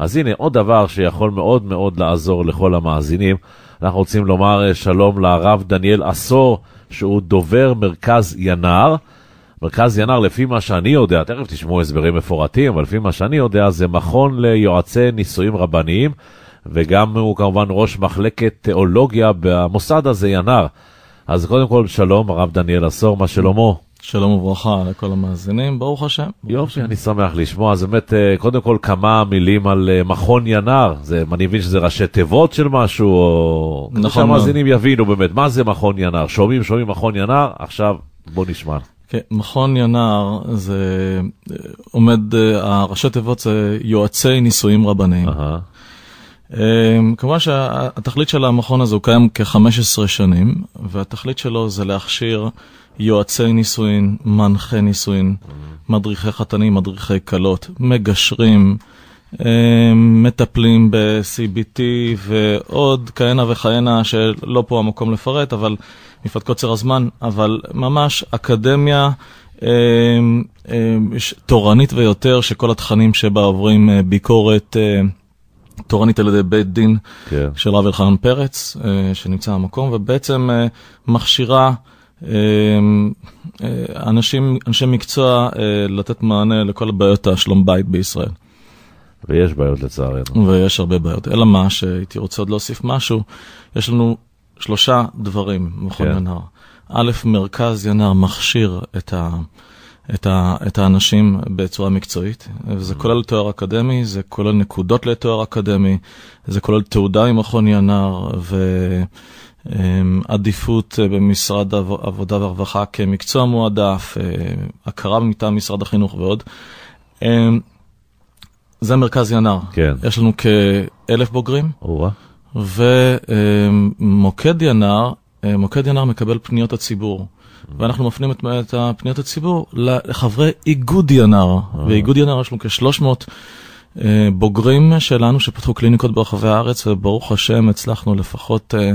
אז הנה עוד דבר שיכול מאוד מאוד לעזור לכל המאזינים. אנחנו רוצים לומר אה, שלום לרב דניאל עשור, שהוא דובר מרכז ינר. מרכז ינר, לפי מה שאני יודע, תכף תשמעו הסברים מפורטים, אבל לפי מה שאני יודע, זה מכון ליועצי נישואים רבניים, וגם הוא כמובן ראש מחלקת תיאולוגיה במוסד הזה, ינר. אז קודם כל, שלום, הרב דניאל עשור, מה שלמה? שלום וברכה לכל המאזינים, ברוך השם. ברוך יופי, השם. אני שמח לשמוע. אז באמת, אה, קודם כל כמה מילים על אה, מכון ינר. זה, אני מבין שזה ראשי תיבות של משהו, או... נכון. כדי שהמאזינים יבינו באמת, מה זה מכון ינר? שומעים, שומעים מכון ינר, עכשיו בוא נשמע. כן, מכון ינר זה אה, עומד, הראשי תיבות זה יועצי נישואים רבניים. Uh-huh. אמ, כמובן שהתכלית של המכון הזה הוא קיים כ-15 שנים, והתכלית שלו זה להכשיר יועצי נישואין, מנחי נישואין, מדריכי חתנים, מדריכי כלות, מגשרים, אמ, מטפלים ב-CBT ועוד כהנה וכהנה שלא פה המקום לפרט, אבל מפאת קוצר הזמן, אבל ממש אקדמיה אמ, תורנית ויותר, שכל התכנים שבה עוברים אה, ביקורת. אה, תורנית על ידי בית דין כן. של רב אלחנן פרץ, אה, שנמצא במקום, ובעצם אה, מכשירה אה, אה, אנשים, אנשי מקצוע אה, לתת מענה לכל הבעיות השלום בית בישראל. ויש בעיות לצערנו. ויש הרבה בעיות. אלא מה, שהייתי רוצה עוד להוסיף משהו, יש לנו שלושה דברים במכון כן. ינר. א', מרכז ינר מכשיר את ה... אה, את, ה, את האנשים בצורה מקצועית, וזה mm. כולל תואר אקדמי, זה כולל נקודות לתואר אקדמי, זה כולל תעודה ממכון ינר ועדיפות אמ, אה, במשרד עבודה והרווחה כמקצוע מועדף, אה, הכרה מטעם משרד החינוך ועוד. אמ, זה מרכז ינר. כן. יש לנו כאלף בוגרים. אורה. ומוקד אמ, ינר, אה, מוקד ינר מקבל פניות הציבור. ואנחנו מפנים את, את הפניות הציבור לחברי איגוד ינר, ואיגוד אה. ינר יש לנו כ-300 אה, בוגרים שלנו שפתחו קליניקות ברחבי הארץ, וברוך השם הצלחנו לפחות, אה, אה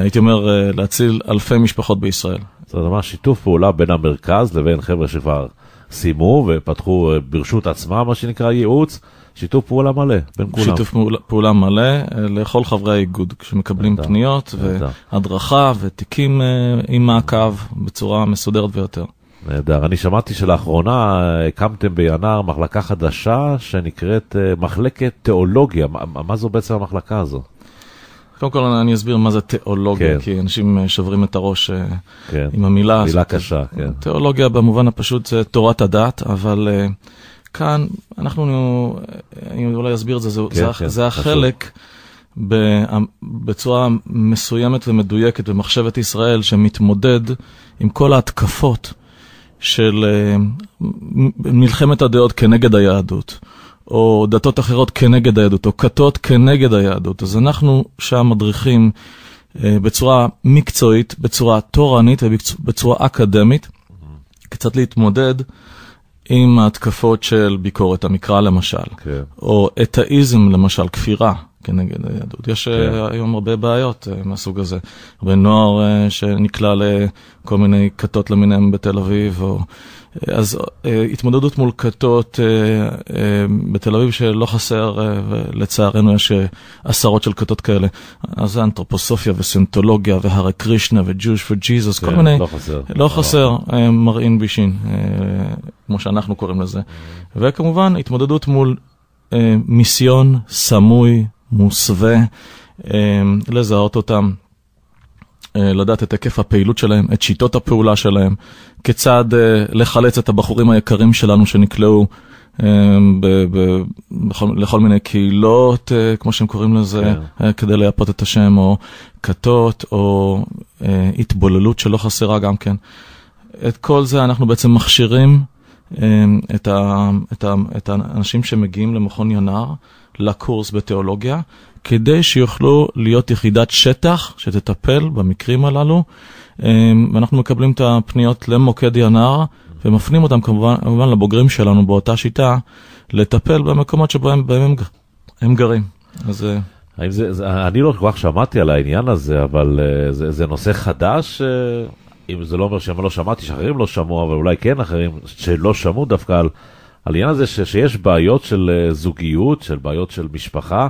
הייתי אומר, אה, להציל אלפי משפחות בישראל. זה ממש שיתוף פעולה בין המרכז לבין חבר'ה שכבר סיימו ופתחו אה, ברשות עצמם, מה שנקרא ייעוץ. שיתוף פעולה מלא בין כולם. שיתוף פעולה, מלא אה, לכל חברי האיגוד, כשמקבלים בטח, פניות בטח. והדרכה ותיקים אה, עם מעקב בצורה מסודרת ביותר. נהדר. אני שמעתי שלאחרונה אה, הקמתם בינר מחלקה חדשה שנקראת מחלקת תיאולוגיה. מה, מה זו בעצם המחלקה הזו? קודם כל אני אסביר מה זה תיאולוגיה, כן. כי אנשים שוברים את הראש כן. עם המילה הזאת. מילה קשה, כן. תיאולוגיה במובן הפשוט זה תורת הדת, אבל כאן אנחנו, אה, אני אולי אסביר את זה, זה, כן, זה, כן, זה החלק חשוב. בצורה מסוימת ומדויקת במחשבת ישראל שמתמודד עם כל ההתקפות של אה, מלחמת הדעות כנגד היהדות. או דתות אחרות כנגד היהדות, או כתות כנגד היהדות. אז אנחנו שם מדריכים אה, בצורה מקצועית, בצורה תורנית ובצורה אקדמית, mm-hmm. קצת להתמודד עם ההתקפות של ביקורת המקרא למשל, כן. או אתאיזם למשל, כפירה כנגד היהדות. יש כן. אה, היום הרבה בעיות אה, מהסוג הזה. הרבה נוער אה, שנקלע לכל מיני כתות למיניהם בתל אביב, או... אז התמודדות מול כתות בתל אביב שלא חסר, ולצערנו יש עשרות של כתות כאלה. אז זה אנתרופוסופיה וסנטולוגיה והרי קרישנה וג'וש וג'יזוס, כל כן, מיני... לא חסר. לא, לא. חסר, מרעין בישין. כמו שאנחנו קוראים לזה. וכמובן, התמודדות מול אה, מיסיון סמוי, מוסווה, אה, לזהות אותם, אה, לדעת את היקף הפעילות שלהם, את שיטות הפעולה שלהם, כיצד אה, לחלץ את הבחורים היקרים שלנו שנקלעו. אה, ב- ב- בכל, לכל מיני קהילות, אה, כמו שהם קוראים לזה, כן. אה, כדי לייפות את השם, או כתות, או התבוללות שלא חסרה גם כן. את כל זה אנחנו בעצם מכשירים אמ, את, ה, את, ה, את האנשים שמגיעים למכון יונר לקורס בתיאולוגיה, כדי שיוכלו להיות יחידת שטח שתטפל במקרים הללו. ואנחנו אמ, מקבלים את הפניות למוקד ינר ומפנים אותם כמובן, כמובן לבוגרים שלנו באותה שיטה לטפל במקומות שבהם בהם הם, הם גרים. אז... אה, האם זה, זה, אני לא כל כך שמעתי על העניין הזה, אבל אה, זה, זה נושא חדש? אה? אם זה לא אומר שהם לא שמעתי, שאחרים לא שמעו, אבל אולי כן אחרים שלא שמעו דווקא על העניין הזה ש, שיש בעיות של אה, זוגיות, של בעיות של משפחה,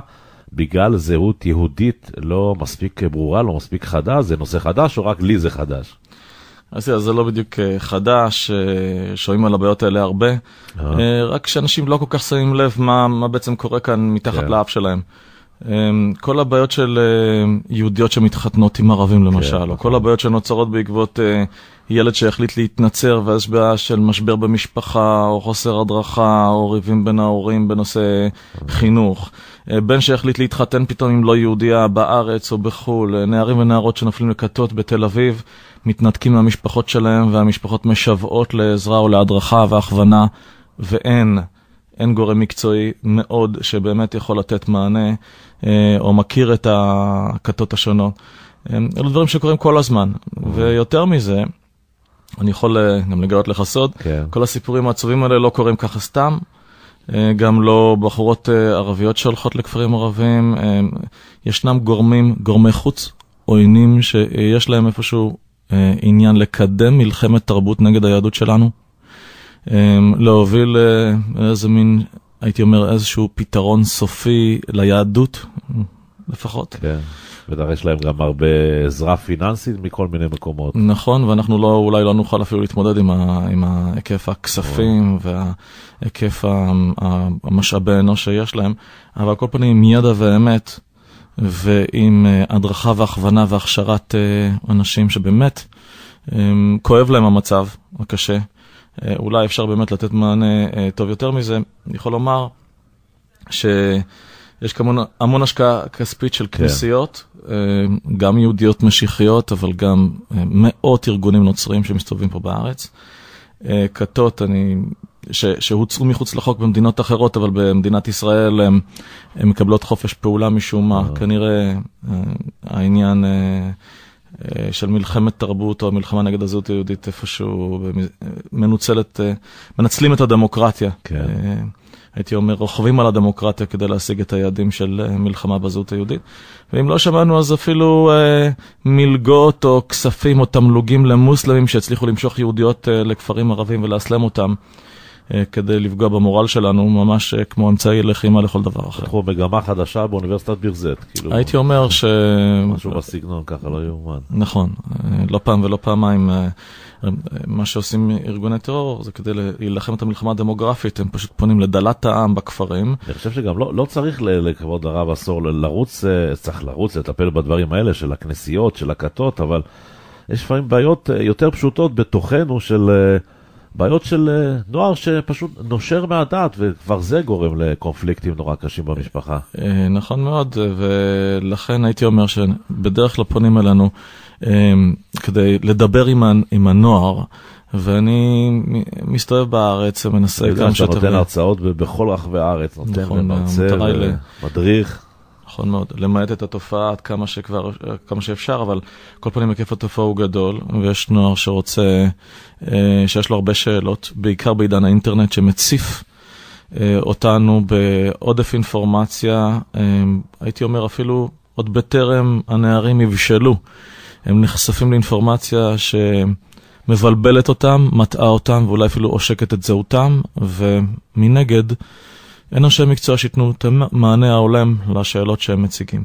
בגלל זהות יהודית לא מספיק ברורה, לא מספיק חדה, זה נושא חדש או רק לי זה חדש? אז זה לא בדיוק אה, חדש, אה, שומעים על הבעיות האלה הרבה, רק שאנשים לא כל כך שמים לב מה, מה בעצם קורה כאן מתחת כן. לאף שלהם. אמ, כל הבעיות של אמ, יהודיות שמתחתנות עם ערבים כן, למשל, כן. או נכון. כל הבעיות שנוצרות בעקבות אה, ילד שהחליט להתנצר, ואז יש בעיה של משבר במשפחה, או חוסר הדרכה, או ריבים בין ההורים בנושא אוקיי. חינוך. אה, בן שהחליט להתחתן פתאום עם לא יהודייה בארץ או בחו"ל, אה, נערים ונערות שנופלים לכתות בתל אביב, מתנתקים מהמשפחות שלהם, והמשפחות משוועות לעזרה או להדרכה והכוונה, ואין. אין גורם מקצועי מאוד שבאמת יכול לתת מענה אה, או מכיר את הכתות השונות. אה, אלו דברים שקורים כל הזמן, ויותר מזה, אני יכול אה, גם לגלות לך סוד, כן. כל הסיפורים העצובים האלה לא קורים ככה סתם. גם לא בחורות ערביות שהולכות לכפרים ערבים, ישנם גורמים, גורמי חוץ, עוינים שיש להם איפשהו עניין לקדם מלחמת תרבות נגד היהדות שלנו. אמ, להוביל אה, איזה מין, הייתי אומר, איזשהו פתרון סופי ליהדות, לפחות. כן, ודרש להם גם הרבה עזרה פיננסית מכל מיני מקומות. נכון, ואנחנו לא, אולי לא נוכל אפילו להתמודד עם, ה, עם היקף הכספים והיקף נכון. המשאבי האנוש שיש להם, אבל על כל פנים, עם ידע ואמת, ועם אה, הדרכה והכוונה והכשרת אה, אנשים שבאמת אמ, כואב להם המצב הקשה. אה, אולי אפשר באמת לתת מענה אה, טוב יותר מזה. אני יכול לומר שיש כמון, המון השקעה כספית של כן. כנסיות, כן. גם יהודיות משיחיות, אבל גם מאות ארגונים נוצרים שמסתובבים פה בארץ. כתות, אני ש, שהוצאו מחוץ לחוק במדינות אחרות, אבל במדינת ישראל הן מקבלות חופש פעולה משום מה. כנראה העניין אה, של מלחמת תרבות או מלחמה נגד הזהות היהודית איפשהו, מנוצלת, אה, מנצלים את הדמוקרטיה. כן. אה, הייתי אומר, רוכבים על הדמוקרטיה כדי להשיג את היעדים של מלחמה בזהות היהודית. ואם לא שמענו, אז אפילו אה, מלגות או כספים או תמלוגים למוסלמים שהצליחו למשוך יהודיות אה, לכפרים ערבים ולאסלם אותם. אה, כדי לפגוע במורל שלנו, ממש אה, כמו אמצעי לחימה לכל דבר אחר. פתחו מגמה חדשה באוניברסיטת בירזט, כאילו. הייתי אומר ש... משהו בסגנון ככה, לא יאומן. נכון, אה, לא פעם ולא פעמיים. מה שעושים ארגוני טרור זה כדי להילחם את המלחמה הדמוגרפית, הם פשוט פונים לדלת העם בכפרים. אני חושב שגם לא, לא צריך לכבוד הרב עשור לרוץ, צריך לרוץ לטפל בדברים האלה של הכנסיות, של הכתות, אבל יש לפעמים בעיות יותר פשוטות בתוכנו של... בעיות של אה, נוער שפשוט נושר מהדעת, וכבר זה גורם לקונפליקטים נורא קשים במשפחה. אה, נכון מאוד, אה, ולכן הייתי אומר שבדרך כלל פונים אלינו כדי לדבר עם הנוער. ואני מסתובב בארץ ומנסה כמה שיותר... אתה נותן הרצאות בכל רחבי הארץ, נותן ומרצה נכון, ומדריך. נכון מאוד, למעט את התופעה עד כמה, שכבר, כמה שאפשר, אבל כל פנים היקף התופעה הוא גדול, ויש נוער שרוצה, אה, שיש לו הרבה שאלות, בעיקר בעידן האינטרנט שמציף. אה, אותנו בעודף אינפורמציה, אה, הייתי אומר אפילו עוד בטרם הנערים יבשלו. הם נחשפים לאינפורמציה שמבלבלת אותם, מטעה אותם ואולי אפילו עושקת את זהותם, ומנגד, אין אנשי מקצוע שייתנו את המענה ההולם לשאלות שהם מציגים.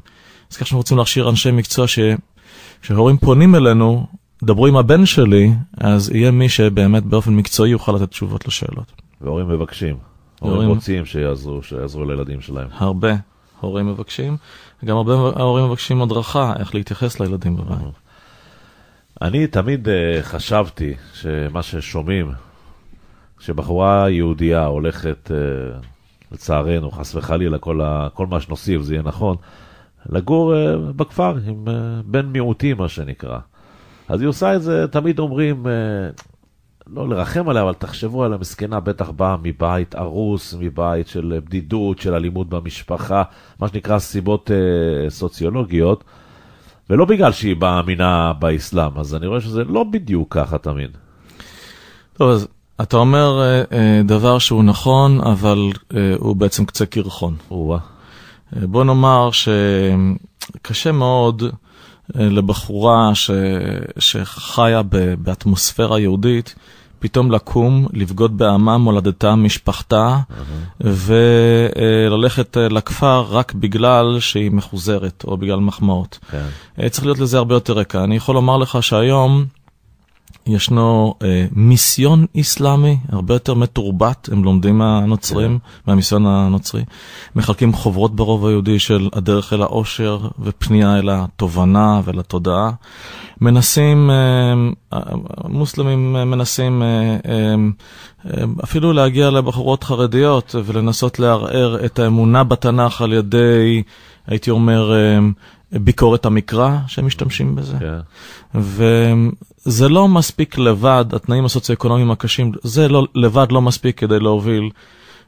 אז כך שאנחנו רוצים להכשיר אנשי מקצוע ש... כשהורים פונים אלינו, דברו עם הבן שלי, אז יהיה מי שבאמת באופן מקצועי יוכל לתת תשובות לשאלות. והורים מבקשים. הורים, רוצים שיעזרו, שיעזרו לילדים שלהם. הרבה הורים מבקשים. גם הרבה הורים מבקשים הדרכה איך להתייחס לילדים בבית. אני תמיד uh, חשבתי שמה ששומעים, שבחורה יהודייה הולכת... Uh, לצערנו, חס וחלילה, כל, ה, כל מה שנוסיף זה יהיה נכון, לגור uh, בכפר עם uh, בן מיעוטים, מה שנקרא. אז היא עושה את זה, תמיד אומרים, uh, לא לרחם עליה, אבל תחשבו על המסכנה, בטח באה מבית ארוס, מבית של בדידות, של אלימות במשפחה, מה שנקרא סיבות uh, סוציולוגיות, ולא בגלל שהיא מאמינה באסלאם, אז אני רואה שזה לא בדיוק ככה תמיד. טוב, אז אתה אומר אה, אה, דבר שהוא נכון, אבל אה, הוא בעצם קצה קרחון. בוא נאמר שקשה מאוד לבחורה ש... שחיה ב... באטמוספירה יהודית, פתאום לקום, לבגוד בעמה, מולדתה, משפחתה, uh-huh. וללכת לכפר רק בגלל שהיא מחוזרת או בגלל מחמאות. כן. צריך להיות לזה הרבה יותר רקע. אני יכול לומר לך שהיום... ישנו אה, מיסיון איסלאמי הרבה יותר מתורבת, הם לומדים מהנוצרים, yeah. כן. מהמיסיון הנוצרי. מחלקים חוברות ברוב היהודי של הדרך אל העושר ופנייה אל התובנה ולתודעה. מנסים, אה, אה, אה, מנסים אה, אה, אה, אפילו להגיע לבחורות חרדיות ולנסות לערער את האמונה בתנ"ך על ידי, הייתי אומר, אה, ביקורת המקרא שמשתמשים בזה. Yeah. וזה לא מספיק לבד, התנאים הסוציו-אקונומיים הקשים, זה לא, לבד לא מספיק כדי להוביל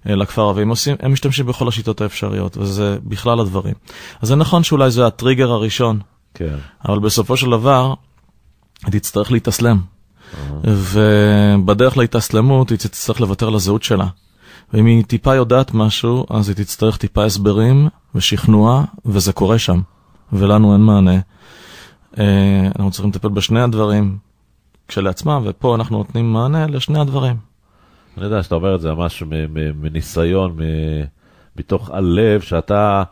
אה, לכפר ערבי. הם, הם משתמשים בכל השיטות האפשריות, וזה בכלל הדברים. אז זה נכון שאולי זה הטריגר הראשון, yeah. כן. אבל בסופו של דבר, תצטרך להתאסלם. Uh-huh. ובדרך להתאסלמות היא תצטרך לוותר על הזהות שלה. ואם היא טיפה יודעת משהו, אז היא תצטרך טיפה הסברים ושכנוע, וזה קורה שם. ולנו אין מענה. אה, אנחנו צריכים לטפל בשני הדברים כשלעצמם, ופה אנחנו נותנים מענה לשני הדברים. אני יודע שאתה אומר את זה ממש מניסיון, מתוך הלב, שאתה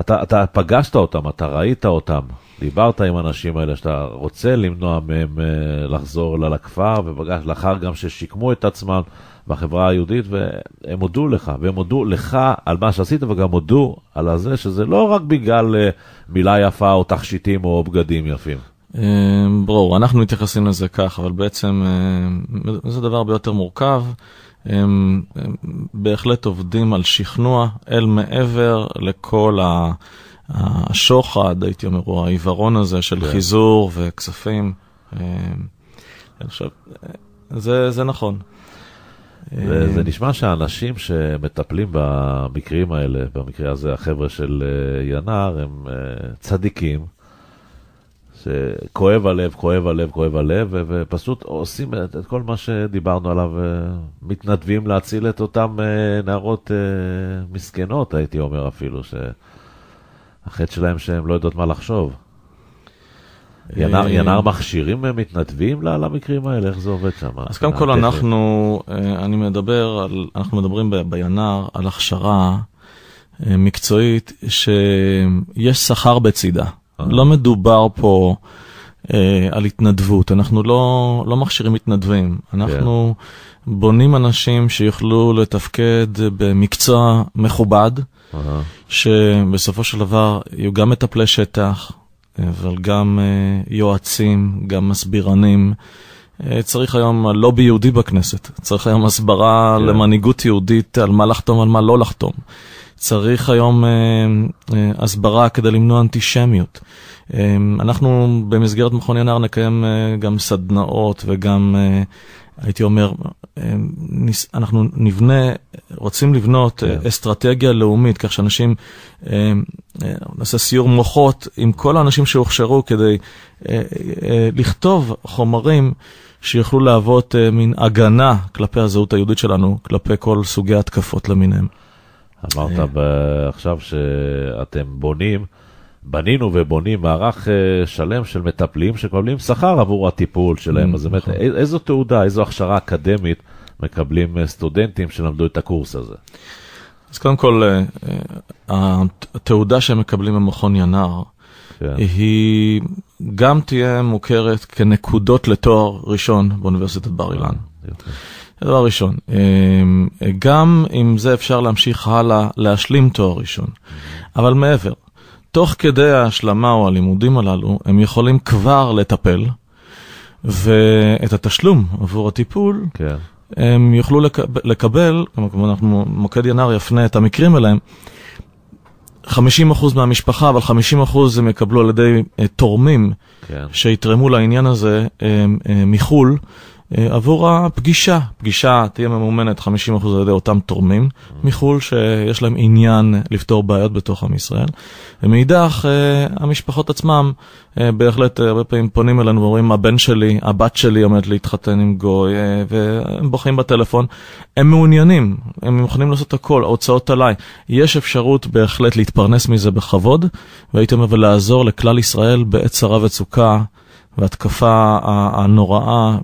אתה, אתה פגשת אותם, אתה ראית אותם. דיברת עם האנשים האלה שאתה רוצה למנוע מהם אה, לחזור לכפר, ולאחר גם ששיקמו את עצמם בחברה היהודית, והם הודו לך, והם הודו לך על מה שעשית, וגם הודו על זה שזה לא רק בגלל אה, מילה יפה או תכשיטים או בגדים יפים. אה, ברור, אנחנו מתייחסים לזה כך, אבל בעצם זה דבר הרבה יותר מורכב. הם, הם בהחלט עובדים על שכנוע אל מעבר לכל ה... השוחד, הייתי אומר, או העיוורון הזה של כן. חיזור וכספים. עכשיו, אה, זה, זה נכון. זה, אה, זה נשמע שהאנשים שמטפלים במקרים האלה, במקרה הזה החבר'ה של אה, ינר, הם צדיקים, שכואב הלב, כואב הלב, כואב הלב, ופשוט עושים את, את כל מה שדיברנו עליו, מתנדבים להציל את אותם נערות מסכנות, הייתי אומר אפילו, ש... החטא שלהם שהם לא יודעות מה לחשוב. אה, ינר, ינר מכשירים אה, מתנדבים למקרים האלה? איך זה עובד שם? אז קודם אה, כל אנחנו, אני מדבר, על, אנחנו מדברים בינר על הכשרה מקצועית שיש שכר בצידה. לא מדובר פה אה, על התנדבות, אנחנו לא, לא מכשירים מתנדבים, אנחנו כן. בונים אנשים שיוכלו לתפקד במקצוע מכובד. שבסופו של דבר יהיו גם מטפלי שטח, אבל גם אה, יועצים, גם מסבירנים. אה, צריך היום לובי יהודי בכנסת, צריך היום הסברה yeah. כן. למנהיגות יהודית, על מה לחתום, ועל מה לא לחתום. צריך היום אה, אה, הסברה כדי למנוע אנטישמיות. אה, אנחנו במסגרת מכון ינר נקיים אה, גם סדנאות וגם אה, הייתי אומר, אמ, אנחנו נבנה, רוצים לבנות yeah. כן. אה, אסטרטגיה לאומית, כך שאנשים, אמ, אה, נעשה סיור מוחות עם כל האנשים שהוכשרו כדי אה, לכתוב חומרים שיוכלו להוות מין הגנה כלפי הזהות היהודית שלנו, כלפי כל סוגי התקפות למיניהם. אמרת yeah. עכשיו שאתם בונים. בנינו ובונים מערך אה, שלם של מטפלים שמקבלים שכר עבור הטיפול שלהם. Mm, אז באמת, נכון. איזו תעודה, איזו הכשרה אקדמית מקבלים אה, סטודנטים שלמדו את הקורס הזה? אז קודם כל, אה, התעודה שהם מקבלים במכון ינר, כן. היא גם תהיה מוכרת כנקודות לתואר ראשון באוניברסיטת בר אילן. זה דבר ראשון. אמ, גם עם זה אפשר להמשיך הלאה, להשלים תואר ראשון. Mm-hmm. אבל מעבר, תוך כדי ההשלמה או הלימודים הללו, הם יכולים כבר לטפל, ואת התשלום עבור הטיפול, כן. הם יוכלו לקבל, כמובן אנחנו, מוקד ינר יפנה את המקרים אליהם, 50% מהמשפחה, אבל 50% הם יקבלו על ידי אה, תורמים כן. שיתרמו לעניין הזה אה, אה, מחו"ל. אה, עבור הפגישה, פגישה תהיה ממומנת 50% על ידי אותם תורמים מחו"ל שיש להם עניין לפתור בעיות בתוך עם ישראל. ומאידך, אה, המשפחות עצמם אה, בהחלט הרבה פעמים פונים אלינו ואומרים, הבן שלי, הבת שלי עומדת להתחתן עם גוי, והם בוכים בטלפון. הם מעוניינים, הם מוכנים לעשות הכל, ההוצאות עליי. יש אפשרות בהחלט להתפרנס מזה בכבוד, והייתי אומר, ולעזור לכלל ישראל בעת צרה וצוקה. והתקפה הנוראה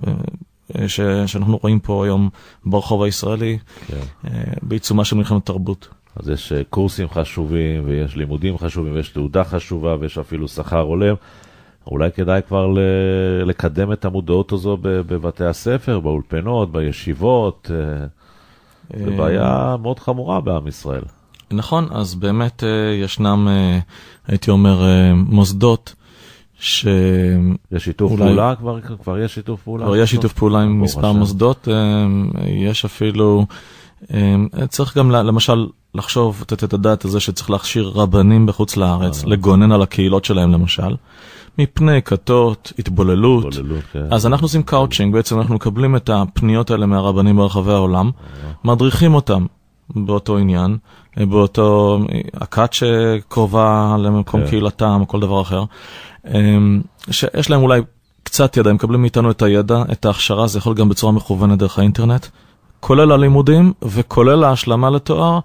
אה, ש, שאנחנו רואים פה היום ברחוב הישראלי, כן. אה, בעיצומה של מלחמת תרבות. אז יש אה, קורסים חשובים, ויש לימודים חשובים, ויש תעודה חשובה, ויש אפילו שכר הולם. אולי כדאי כבר לקדם את המודעות הזו בבתי הספר, באולפנות, בישיבות. זו בעיה מאוד חמורה בעם ישראל. נכון, אז באמת ישנם, הייתי אומר, מוסדות. ש... יש שיתוף אולי... פעולה כבר? כבר יש שיתוף פעולה? כבר יש שיתוף פעולה עם מספר השם. מוסדות, אמ, יש אפילו, אמ, צריך גם למשל לחשוב, לתת את הדעת הזה שצריך להכשיר רבנים בחוץ לארץ, אה. לגונן על הקהילות שלהם למשל, מפני כתות, התבוללות. התבוללות כן. אז אנחנו עושים קאוצ'ינג, בעצם אנחנו מקבלים את הפניות האלה מהרבנים ברחבי העולם, אה. מדריכים אותם באותו עניין, באותו הכת שקרובה למקום okay. כן. קהילתם או כל דבר אחר, אמ, שיש להם אולי קצת ידע, הם מקבלים מאיתנו את הידע, את ההכשרה, זה יכול גם בצורה מכוונת דרך האינטרנט, כולל הלימודים וכולל ההשלמה לתואר,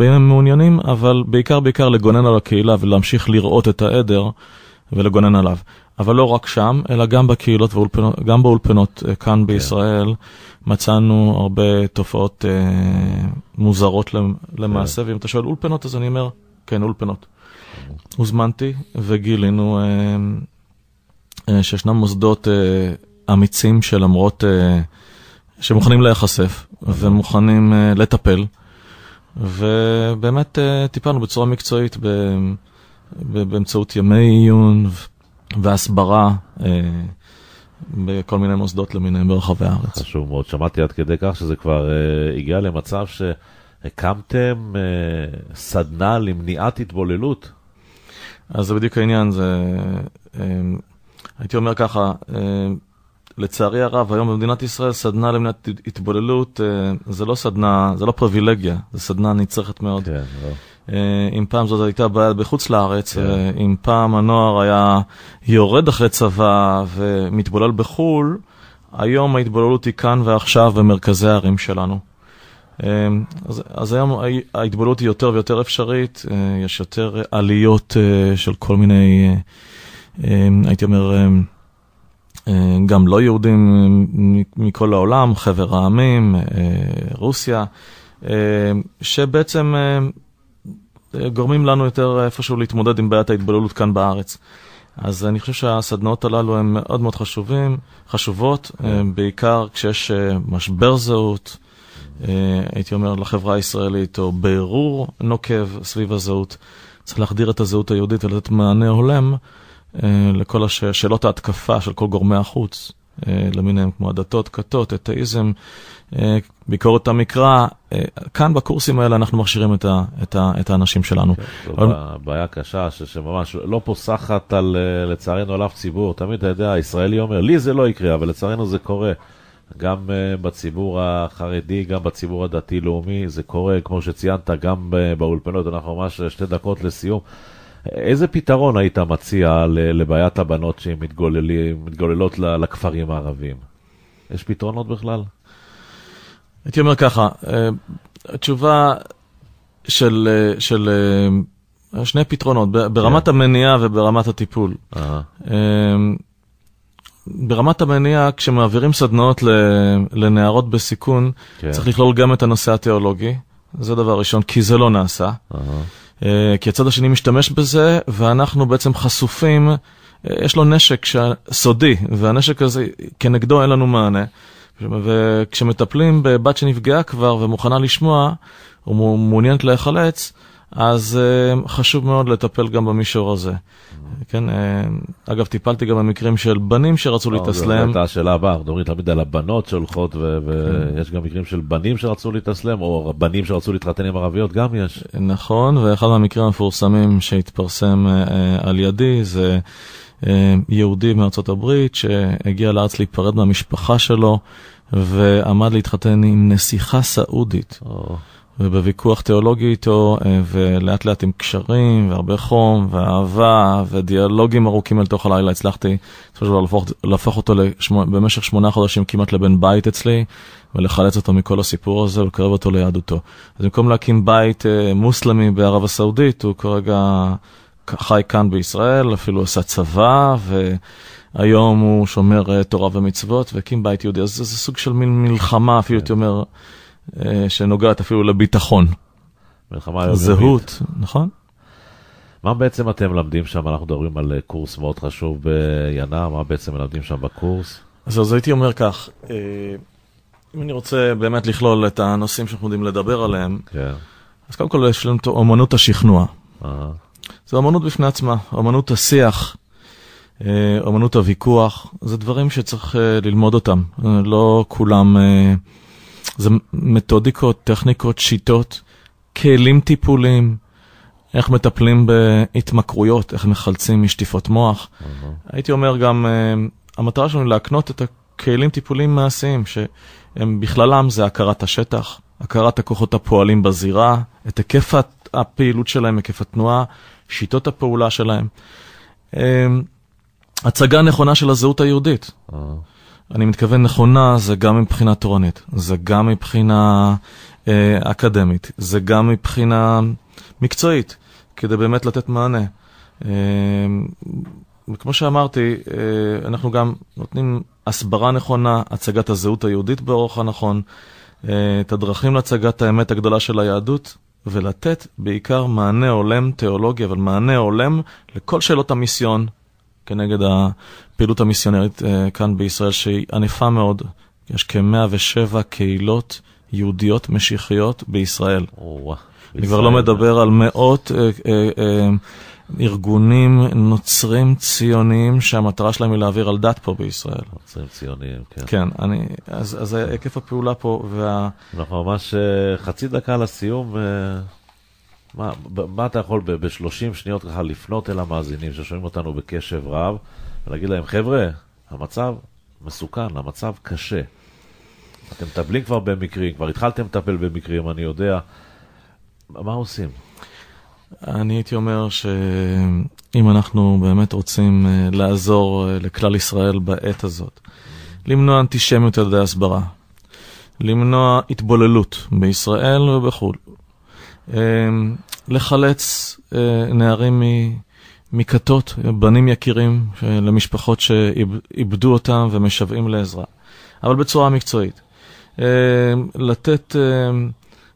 אם הם מעוניינים, אבל בעיקר בעיקר לגונן על הקהילה ולהמשיך לראות את העדר. ולגונן עליו. אבל לא רק שם, אלא גם בקהילות ואולפנות, גם באולפנות אה, כאן okay. כן. בישראל, מצאנו הרבה תופעות אה, מוזרות למעשה, כן. ואם אתה שואל אולפנות, אז אני אומר, כן, אולפנות. Okay. הוזמנתי וגילינו אה, אה, שישנם מוסדות אה, אמיצים שלמרות, אה, שמוכנים להיחשף ומוכנים אה, לטפל, ובאמת אה, טיפלנו בצורה מקצועית. ב... באמצעות ימי עיון והסברה אה, בכל מיני מוסדות למיניהם ברחבי הארץ. חשוב מאוד, שמעתי עד כדי כך שזה כבר אה, הגיע למצב שהקמתם אה, סדנה למניעת התבוללות. אז זה בדיוק העניין, זה... הייתי אומר ככה, לצערי הרב, היום במדינת ישראל סדנה למניעת התבוללות זה לא סדנה, זה לא פריבילגיה, זה סדנה נצרכת מאוד. כן, לא. אה, אם פעם זאת הייתה בעיה בחוץ לארץ, yeah. כן. אה, אם פעם הנוער היה יורד אחרי צבא ומתבולל בחו"ל, היום ההתבוללות היא כאן ועכשיו במרכזי הערים שלנו. אה, אז, אז היום ההתבוללות היא יותר ויותר אפשרית, יש יותר עליות של כל מיני, הייתי אומר, גם לא יהודים מכל העולם, חבר העמים, רוסיה, שבעצם גורמים לנו יותר איפשהו להתמודד עם בעיית ההתבוללות כאן בארץ. אז אני חושב שהסדנאות הללו הן מאוד מאוד חשובים, חשובות, כן. אה, בעיקר כשיש אה, משבר זהות, אה, הייתי אומר לחברה הישראלית, או בירור נוקב סביב הזהות. צריך להחדיר את הזהות היהודית ולתת מענה הולם לכל השאלות ההתקפה של כל גורמי החוץ. אה, למיניהם, כמו הדתות, כתות, אתאיזם, אה, ביקורת המקרא. אה, כאן בקורסים האלה אנחנו מכשירים את, ה, את, ה, את האנשים שלנו. כן, אבל... בעיה קשה ש, שממש לא פוסחת על, לצערנו, על אף ציבור. תמיד, אתה יודע, הישראלי אומר, לי זה לא יקרה, אבל לצערנו זה קורה. גם בציבור החרדי, גם בציבור הדתי-לאומי, זה קורה, כמו שציינת, גם באולפנות, אנחנו ממש שתי דקות לסיום. איזה פתרון היית מציע לבעיית הבנות שמתגוללות לכפרים הערביים? יש פתרונות בכלל? הייתי אומר ככה, אה, התשובה של, אה, של אה, שני פתרונות, ברמת yeah. כן. המניעה וברמת הטיפול. Uh-huh. ברמת המניעה, כשמעבירים סדנאות לנערות בסיכון, כן. צריך לכלול גם את הנושא התיאולוגי, זה דבר ראשון, כי זה לא נעשה. Uh-huh. אה, כי הצד השני משתמש בזה, ואנחנו בעצם חשופים, אה, יש לו נשק סודי, והנשק הזה, כנגדו אין לנו מענה. וכשמטפלים בבת שנפגעה כבר ומוכנה לשמוע, או מעוניינת להיחלץ, אז אה, חשוב מאוד לטפל גם במישור הזה. כן, אה, אגב, טיפלתי גם במקרים של בנים שרצו אה, להתאסלם. זו הייתה השאלה הבאה, אנחנו מדברים תמיד על הבנות שהולכות, ויש כן. גם מקרים של בנים שרצו להתאסלם, או בנים שרצו להתחתן עם ערביות, גם יש. נכון, ואחד מהמקרים המפורסמים שהתפרסם על ידי זה... יהודי מארצות הברית שהגיע לארץ להיפרד מהמשפחה שלו ועמד להתחתן עם נסיכה סעודית. ובוויכוח תיאולוגי איתו, אה, ולאט לאט עם קשרים, והרבה חום, ואהבה, ודיאלוגים ארוכים אל תוך הלילה, הצלחתי בסופו של דבר להפוך, אותו לשמונה, במשך שמונה חודשים כמעט לבן בית אצלי, ולחלץ אותו מכל הסיפור הזה ולקרב אותו ליהדותו. אז במקום להקים בית אה, מוסלמי בערב הסעודית, הוא כרגע חי כאן בישראל, אפילו עשה צבא, ו... היום הוא שומר אה, תורה ומצוות והקים בית יהודי, אז זה סוג של מין מלחמה, אפילו הייתי אומר, אה, שנוגעת אפילו לביטחון. מלחמה יומיומית. זהות, נכון. מה בעצם אתם מלמדים שם? אנחנו מדברים על אה, קורס מאוד חשוב בינה, מה בעצם מלמדים שם בקורס? אז, אז הייתי אומר כך, אה, אם אני רוצה באמת לכלול את הנושאים שאנחנו יודעים לדבר עליהם, כן. אז קודם כל יש לנו את אומנות השכנוע. אה. זו אומנות בפני עצמה, אומנות השיח, אומנות הוויכוח, זה דברים שצריך ללמוד אותם. לא כולם... זה מתודיקות, טכניקות, שיטות, כלים טיפוליים, איך מטפלים בהתמכרויות, איך מחלצים משטיפות מוח. Mm-hmm. הייתי אומר גם, אה, המטרה שלנו היא להקנות את הכלים טיפוליים מעשיים, שהם בכללם זה הכרת השטח, הכרת הכוחות הפועלים בזירה, את היקף הפעילות שלהם, היקף התנועה, שיטות הפעולה שלהם. אה, הצגה נכונה של הזהות היהודית. Mm-hmm. אני מתכוון נכונה, זה גם מבחינה תורנית, זה גם מבחינה אה, אקדמית, זה גם מבחינה מקצועית, כדי באמת לתת מענה. אה, וכמו שאמרתי, אה, אנחנו גם נותנים הסברה נכונה, הצגת הזהות היהודית באורך הנכון, אה, את הדרכים להצגת האמת הגדולה של היהדות, ולתת בעיקר מענה הולם תיאולוגי, אבל מענה הולם לכל שאלות המיסיון, כנגד הפעילות המיסיונרית אה, כאן בישראל, שהיא ענפה מאוד. יש כ-107 קהילות יהודיות משיחיות בישראל. וואו. אני כבר לא מדבר על מאות אה, אה, אה, ארגונים נוצרים ציוניים שהמטרה שלהם היא להעביר על דת פה בישראל. נוצרים ציוניים, כן. כן, אני, אז, אז היקף הפעולה פה וה... אנחנו ממש אה, חצי דקה לסיום. אה, מה, מה אתה יכול ב-30 שניות ככה לפנות אל המאזינים ששומעים אותנו בקשב רב, ולהגיד להם, חבר'ה, המצב מסוכן, המצב קשה. אתם מטפלים כבר במקרים, כבר התחלתם לטפל במקרים, אני יודע. מה עושים? אני הייתי אומר שאם אנחנו באמת רוצים אה, לעזור אה, לכלל ישראל בעת הזאת, למנוע אנטישמיות על ידי הסברה, למנוע התבוללות בישראל ובחו"ל, אמ, לחלץ אה, נערים מכתות, בנים יקירים אה, למשפחות שאיבדו אותם ומשוועים לעזרה, אבל בצורה מקצועית. אמ, לתת אמ,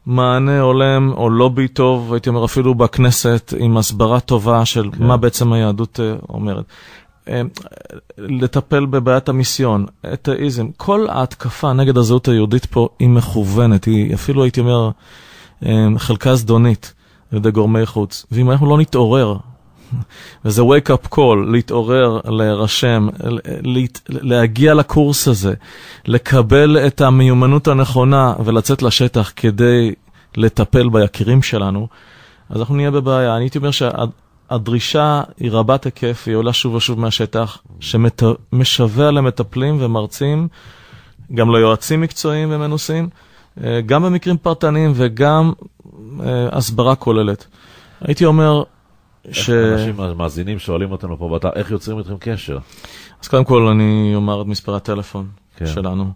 מענה הולם או לובי טוב, הייתי אומר אפילו בכנסת, עם הסברה טובה של כן. מה בעצם היהדות אה, אומרת. לטפל בבעיית המיסיון, אתאיזם, כל ההתקפה נגד הזהות היהודית פה היא מכוונת, היא אפילו הייתי אומר... אמ, חלקה זדונית על ידי גורמי חוץ. ואם אנחנו לא נתעורר, וזה wake-up call, להתעורר, להירשם, להגיע לקורס הזה, לקבל את המיומנות הנכונה ולצאת לשטח כדי לטפל ביקירים שלנו, אז אנחנו נהיה בבעיה. אני הייתי אומר שהדרישה היא רבת היקף, היא עולה שוב ושוב מהשטח, שמשווע למטפלים ומרצים, גם ליועצים מקצועיים ומנוסים. אה, גם במקרים פרטניים וגם אה, הסברה כוללת. הייתי אומר ש... אנשים מאזינים שואלים אותנו פה באתר, איך יוצרים איתכם קשר? אז קודם כל אני אומר את מספרי הטלפון כן. שלנו.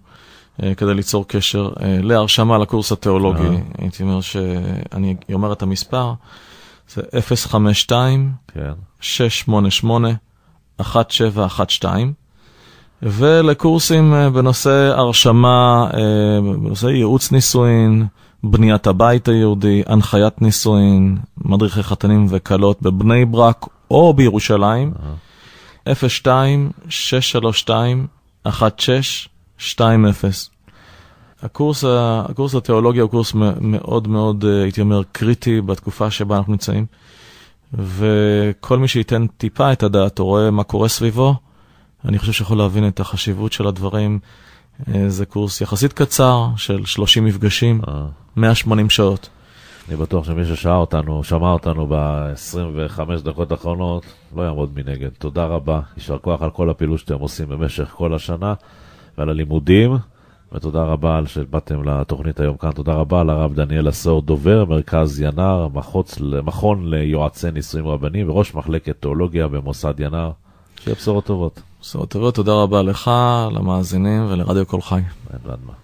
אה, כדי ליצור קשר להרשמה לקורס התיאולוגי. אה. הייתי אומר שאני אומר את המספר, זה 052-688-1712. כן. ולקורסים אה, בנושא הרשמה, אה, בנושא ייעוץ נישואין, בניית הבית היהודי, הנחיית נישואין, מדריכי חתנים וכלות בבני ברק או בירושלים, 02-632-1620. הקורס, הקורס התיאולוגיה הוא קורס מאוד מאוד, אה, הייתי אומר, קריטי בתקופה שבה אנחנו נמצאים, וכל מי שייתן טיפה את הדעת, או רואה מה קורה סביבו, אני חושב שיכול להבין את החשיבות של הדברים. אה, זה קורס יחסית קצר של 30 מפגשים, 180 אה. שעות. אני בטוח שמי ששמע אותנו, שמע אותנו ב-25 דקות האחרונות, לא יעמוד מנגד. תודה רבה, יישר כוח על כל הפעילות שאתם עושים במשך כל השנה ועל הלימודים, ותודה רבה על שבאתם לתוכנית היום כאן. תודה רבה לרב דניאל עשור, דובר מרכז ינר, מחוץ, מכון ליועצי נישואים רבנים וראש מחלקת תיאולוגיה במוסד ינר. שיהיה בשורות טובות. בשורות טובות, תודה רבה לך, למאזינים ולרדיו כל חי.